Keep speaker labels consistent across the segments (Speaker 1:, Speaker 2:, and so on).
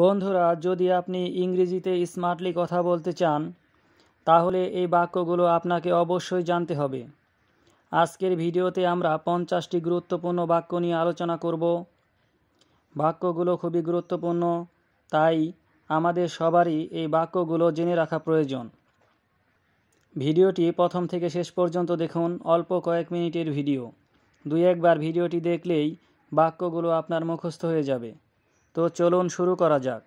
Speaker 1: বন্ধুরা যদি আপনি ইংরেজিতে স্মার্টলি কথা বলতে চান তাহলে এই বাক্যগুলো আপনাকে অবশ্যই জানতে হবে আজকের ভিডিওতে আমরা পঞ্চাশটি গুরুত্বপূর্ণ বাক্য নিয়ে আলোচনা করব বাক্যগুলো খুবই গুরুত্বপূর্ণ তাই আমাদের সবারই এই বাক্যগুলো জেনে রাখা প্রয়োজন ভিডিওটি প্রথম থেকে শেষ পর্যন্ত দেখুন অল্প কয়েক মিনিটের ভিডিও দুই একবার ভিডিওটি দেখলেই বাক্যগুলো আপনার মুখস্থ হয়ে যাবে তো চলুন শুরু করা যাক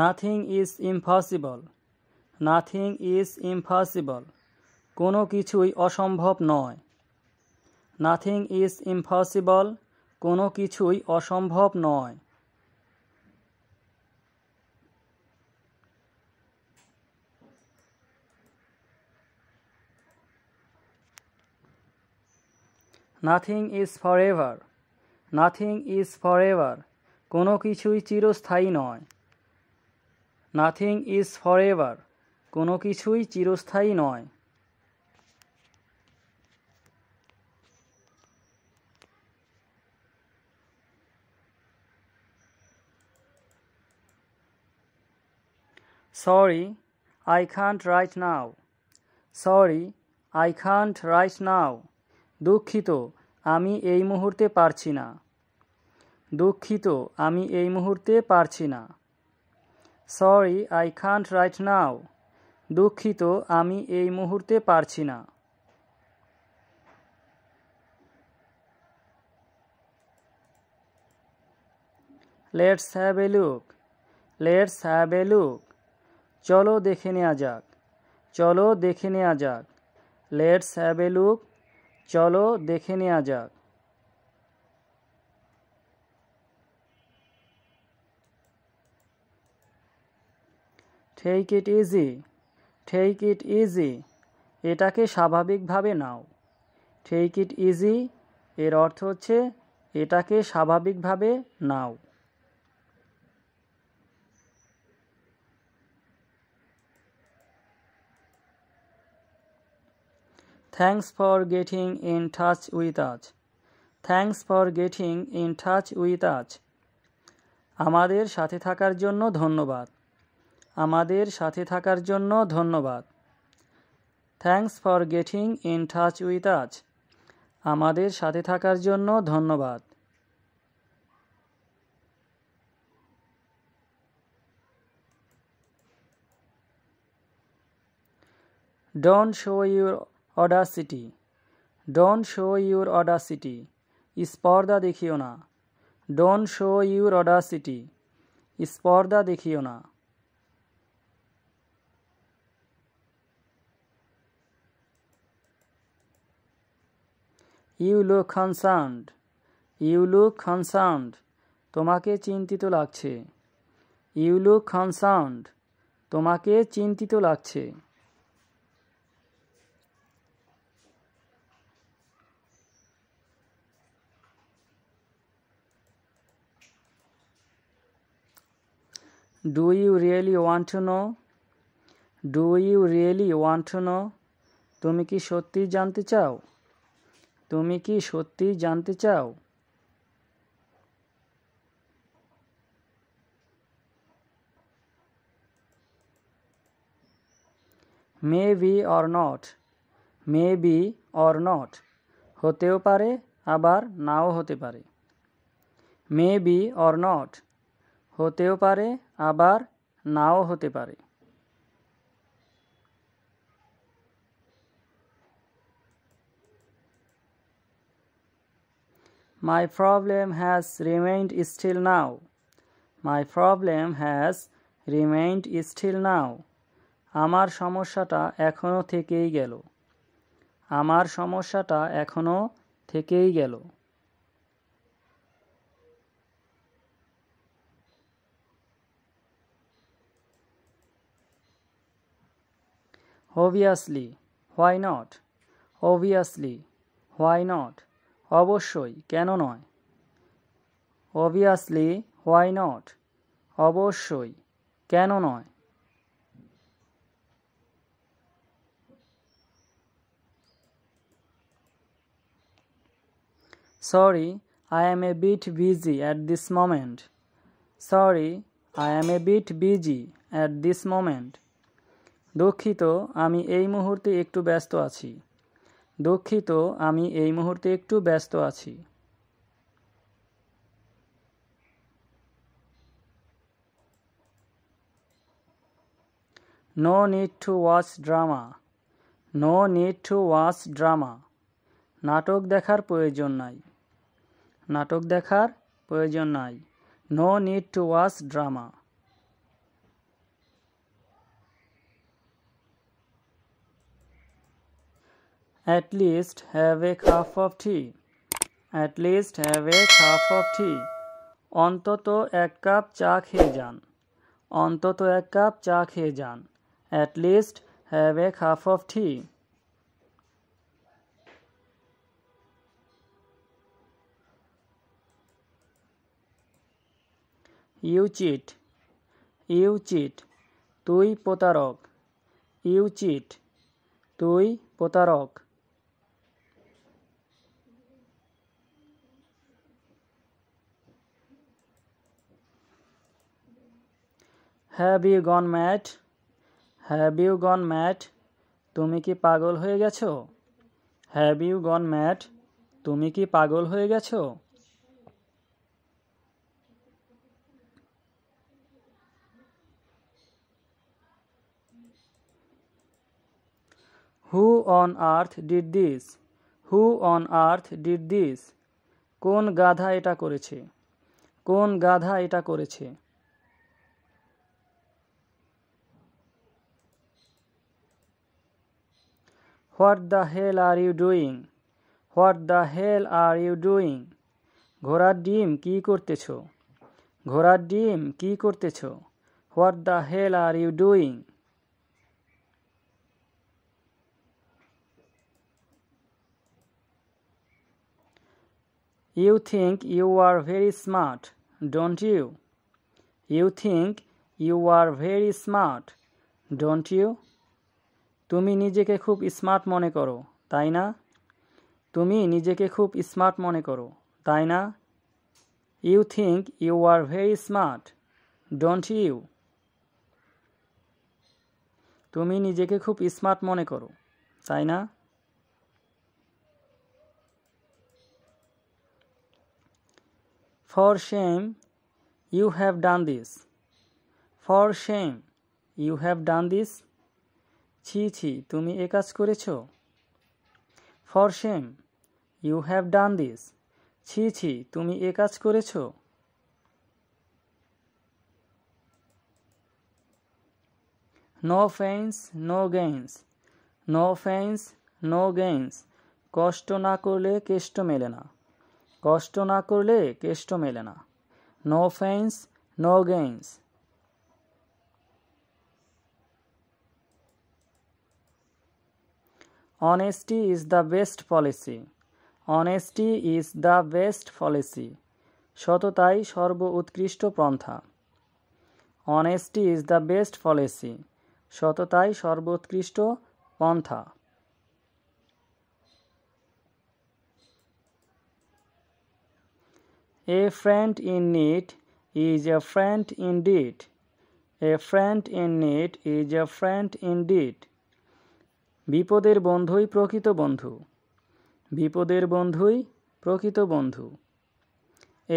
Speaker 1: nothing is impossible nothing is impossible কোনো কিছুই অসম্ভব নয় নাথিং ইজ ইম্পসিবল কোনো কিছুই অসম্ভব নয় nothing is forever nothing is forever কোনো কিছুই চিরস্থায়ী নয় নাথিং ইজ ফর এভার কোনো কিছুই চিরস্থায়ী নয় sorry I can't right now sorry I can't right now দুঃখিত আমি এই মুহূর্তে পারছি না দুঃখিত আমি এই মুহূর্তে পারছি না sorry I can't right now দুঃখিত আমি এই মুহূর্তে পারছি না let's have a look let's have a look চলো দেখে নেওয়া যাক চলো দেখে নেওয়া যাক লেটস হ্যাভ এ লুক চলো দেখে নেওয়া যাক take it easy take it easy এটাকে স্বাভাবিকভাবে নাও টেক ইট ইজি এর অর্থ হচ্ছে এটাকে স্বাভাবিকভাবে নাও thanks for getting in touch with us thanks for getting in touch with us আমাদের সাথে থাকার জন্য ধন্যবাদ আমাদের সাথে থাকার জন্য ধন্যবাদ thanks for getting in touch with us আমাদের সাথে থাকার জন্য ধন্যবাদ don't show your audacity don't show your audacity স্পর্ধা দেখিও না ডোন্ট শো ইউর অডাসিটি স্পর্ধা দেখিও না you look concerned you look concerned তোমাকে চিন্তিত লাগছে ইউ লুক কনসার্নড তোমাকে চিন্তিত লাগছে do you really want to know do you really want to know তুমি কি সত্যি জানতে চাও তুমি কি সত্যি জানতে চাও be or not be or not হতেও পারে আবার নাও হতে পারে বি অর নট হতেও পারে আবার নাও হতে পারে My problem has remained still now. My problem has remained still now. আমার সমস্যাটা এখনও থেকেই গেল আমার সমস্যাটা এখনও থেকেই গেল obviously why not obviously why not অবশ্যই কেন নয় অবভিয়াসলি হোয়াই নট অবশ্যই কেন নয় sorry I am a bit busy at this moment sorry I am a bit busy at this moment দুঃখিত আমি এই মুহূর্তে একটু ব্যস্ত আছি দুঃখিত আমি এই মুহূর্তে একটু ব্যস্ত আছি no need to watch drama no need to watch drama নাটক দেখার প্রয়োজন নাই নাটক দেখার প্রয়োজন নাই no need to watch drama At least have a cup of tea. At least have a cup of tea. অন্তত এক কাপ চা খেয়ে যান অন্তত এক কাপ চা খেয়ে যান at least have a cup of tea you cheat you cheat তুই প্রতারক ইউ চিট তুই প্রতারক have you gone mad have you gone mad তুমি কি পাগল হয়ে গেছো হ্যাভ ইউ গন ম্যাট তুমি কি পাগল হয়ে গেছো who on earth did this who on earth did this কোন গাধা এটা করেছে কোন গাধা এটা করেছে what the hell are you doing what the hell are you doing ঘোড়ার ডিম কি করতেছ ঘোড়ার ডিম কি করতেছ what the hell are you doing you think you are very smart don't you you think you are very smart don't you তুমি নিজেকে খুব স্মার্ট মনে করো তাই না তুমি নিজেকে খুব স্মার্ট মনে করো তাই না you think you are very smart don't you তুমি নিজেকে খুব স্মার্ট মনে করো তাই না for shame you have done this for shame you have done this ছি ছি তুমি এ কাজ করেছ for shame you have done this ছি ছি তুমি এ কাজ করেছ no pains no gains no pains no gains কষ্ট না করলে কেষ্ট মেলে না কষ্ট না করলে কেষ্ট মেলে না no pains no gains honesty is the best policy honesty is the best policy সততাই সর্ব উৎকৃষ্ট পন্থা honesty is the best policy সততাই সর্বোৎকৃষ্ট পন্থা a friend in need is a friend in deed a friend in need is a friend in deed বিপদের বন্ধুই প্রকৃত বন্ধু বিপদের বন্ধুই প্রকৃত বন্ধু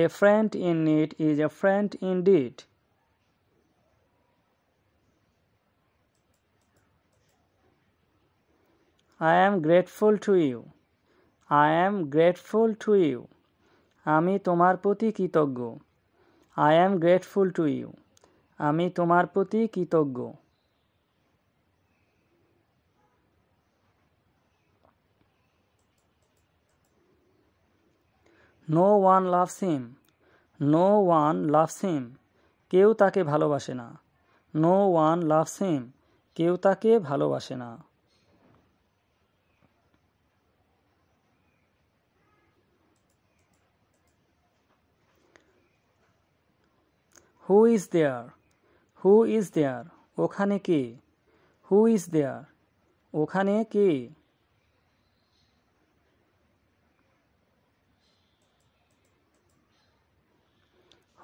Speaker 1: a friend in need is a friend in deed I am grateful to you I am grateful to you আমি তোমার প্রতি কৃতজ্ঞ I am grateful to you আমি তোমার প্রতি কৃতজ্ঞ no one love him no one love him কেউ তাকে ভালোবাসে না নো ওয়ান লাভ সিম কেউ তাকে ভালোবাসে না who is there who is there ওখানে কে হু ইজ দেয়ার ওখানে কে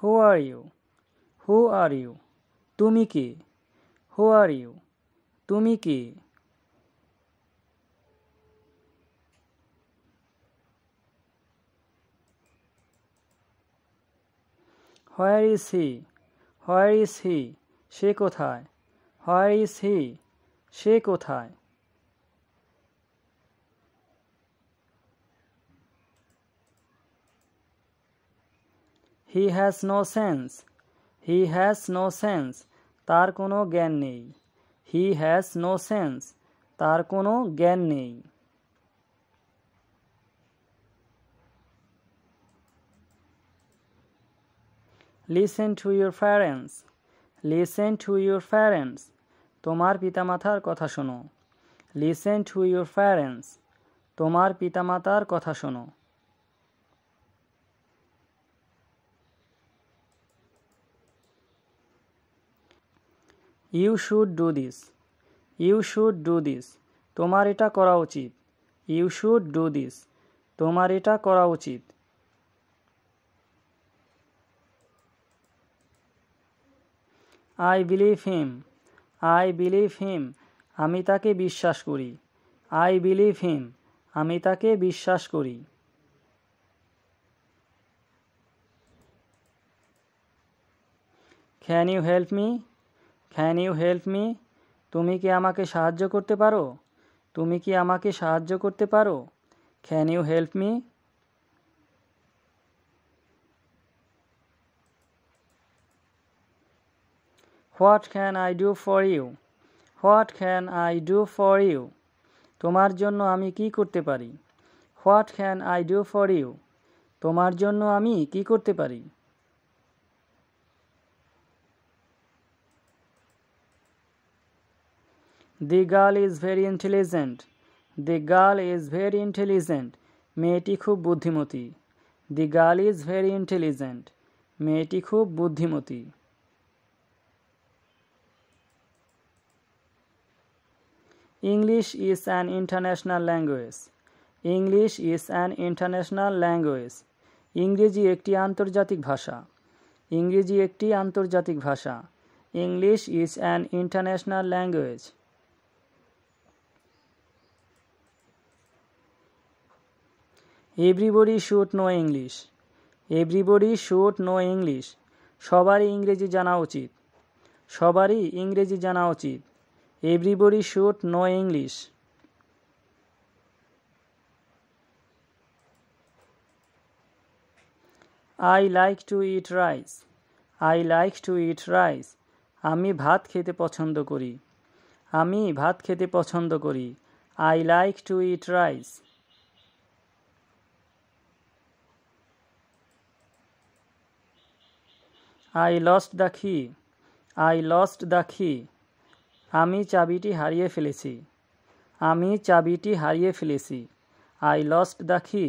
Speaker 1: হো আর ইউ হো আর ইউ তুমি কে হো আর ইউ তুমি কে where is he where is he সে কোথায় হোয়ার ইজ হি সে কোথায় he has no sense he has no sense তার কোনো জ্ঞান নেই হি হ্যাজ নো সেন্স তার কোনো জ্ঞান নেই listen to your parents listen to your parents তোমার পিতামাতার কথা শোনো লিসেন টু ইউর প্যারেন্টস তোমার পিতামাতার কথা শোনো you should do this you should do this তোমার এটা করা উচিত ইউ শুড ডু দিস তোমার এটা করা উচিত I believe him I believe him আমি তাকে বিশ্বাস করি আই বিলিভ হিম আমি তাকে বিশ্বাস করি can you help me can you help me তুমি কি আমাকে সাহায্য করতে পারো তুমি কি আমাকে সাহায্য করতে পারো can you help me what can I do for you what can I do for you তোমার জন্য আমি কি করতে পারি what can I do for you তোমার জন্য আমি কি করতে পারি the girl is very intelligent the girl is very intelligent মেয়েটি খুব বুদ্ধিমতী the girl is very intelligent মেয়েটি খুব বুদ্ধিমতী English is an international language English is an international language ইংরেজি একটি আন্তর্জাতিক ভাষা ইংরেজি একটি আন্তর্জাতিক ভাষা English is an international language everybody should know English everybody should know English সবারই ইংরেজি জানা উচিত সবারই ইংরেজি জানা উচিত everybody should know English I like to eat rice I like to eat rice আমি ভাত খেতে পছন্দ করি আমি ভাত খেতে পছন্দ করি I like to eat rice I lost the key I lost the key আমি চাবিটি হারিয়ে ফেলেছি আমি চাবিটি হারিয়ে ফেলেছি I lost the key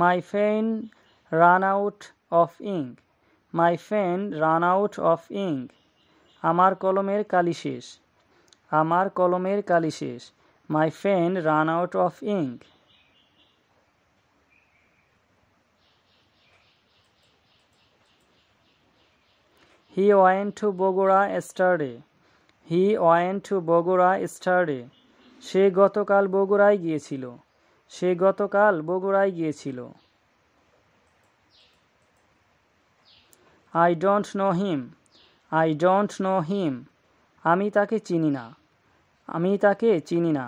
Speaker 1: my pen ran out of ink my pen ran out of ink আমার কলমের কালি শেষ আমার কলমের কালি শেষ My friend ran out of ink. He went to Bogora yesterday. He went to Bogura yesterday সে গতকাল বগুড়ায় গিয়েছিল সে গতকাল বগুড়ায় গিয়েছিল I don't know him I don't know him আমি তাকে চিনি না আমি তাকে চিনি না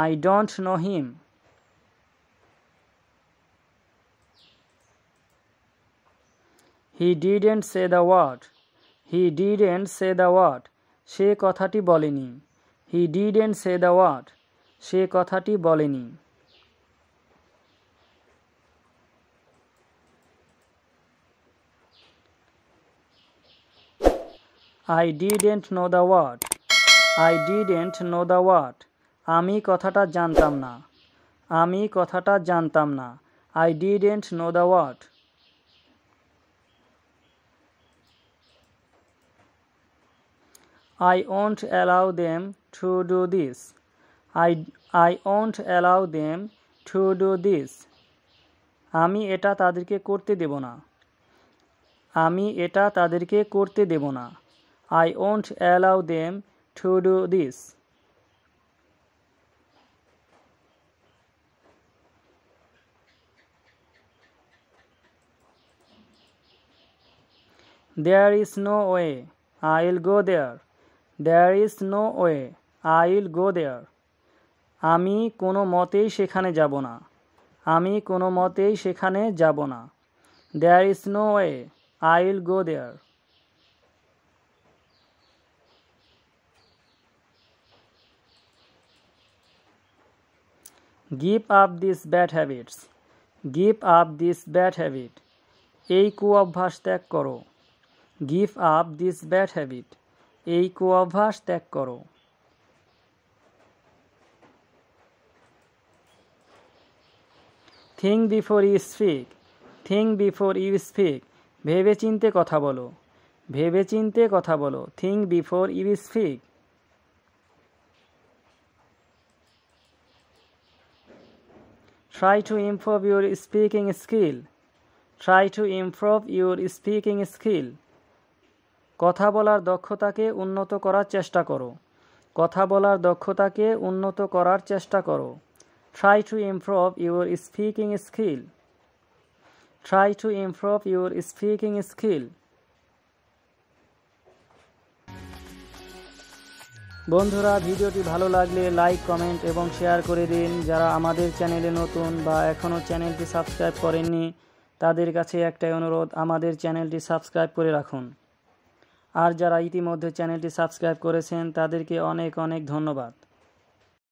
Speaker 1: I don't know him he didn't say the word he didn't say the word সে কথাটি বলেনি he didn't say the word সে কথাটি বলেনি I didn't know the word. I didn't know the word আমি কথাটা জানতাম না আমি কথাটা জানতাম না I didn't know the word I won't allow them to do this I I won't allow them to do this আমি এটা তাদেরকে করতে দেব না আমি এটা তাদেরকে করতে দেব না I won't allow them to do this. There is no way. I'll go there. There is no way. I'll go there. আমি কোনো মতেই সেখানে যাব না আমি কোনো মতেই সেখানে যাব না there is no way I will go there give up this bad habits give up this bad habit এই কু অভ্যাস ত্যাগ করো give up this bad habit এই কু অভ্যাস ত্যাগ করো think before you speak think before you speak ভেবে চিনতে কথা বলো ভেবে চিনতে কথা বলো think before you speak Try to improve your speaking skill. Try to improve your speaking skill. কথা বলার দক্ষতাকে উন্নত করার চেষ্টা করো কথা বলার দক্ষতাকে উন্নত করার চেষ্টা করো try to improve your speaking skill try to improve your speaking skill বন্ধুরা ভিডিওটি ভালো লাগলে লাইক কমেন্ট এবং শেয়ার করে দিন যারা আমাদের চ্যানেলে নতুন বা এখনও চ্যানেলটি সাবস্ক্রাইব করেননি তাদের কাছে একটাই অনুরোধ আমাদের চ্যানেলটি সাবস্ক্রাইব করে রাখুন আর যারা ইতিমধ্যে চ্যানেলটি সাবস্ক্রাইব করেছেন তাদেরকে অনেক অনেক ধন্যবাদ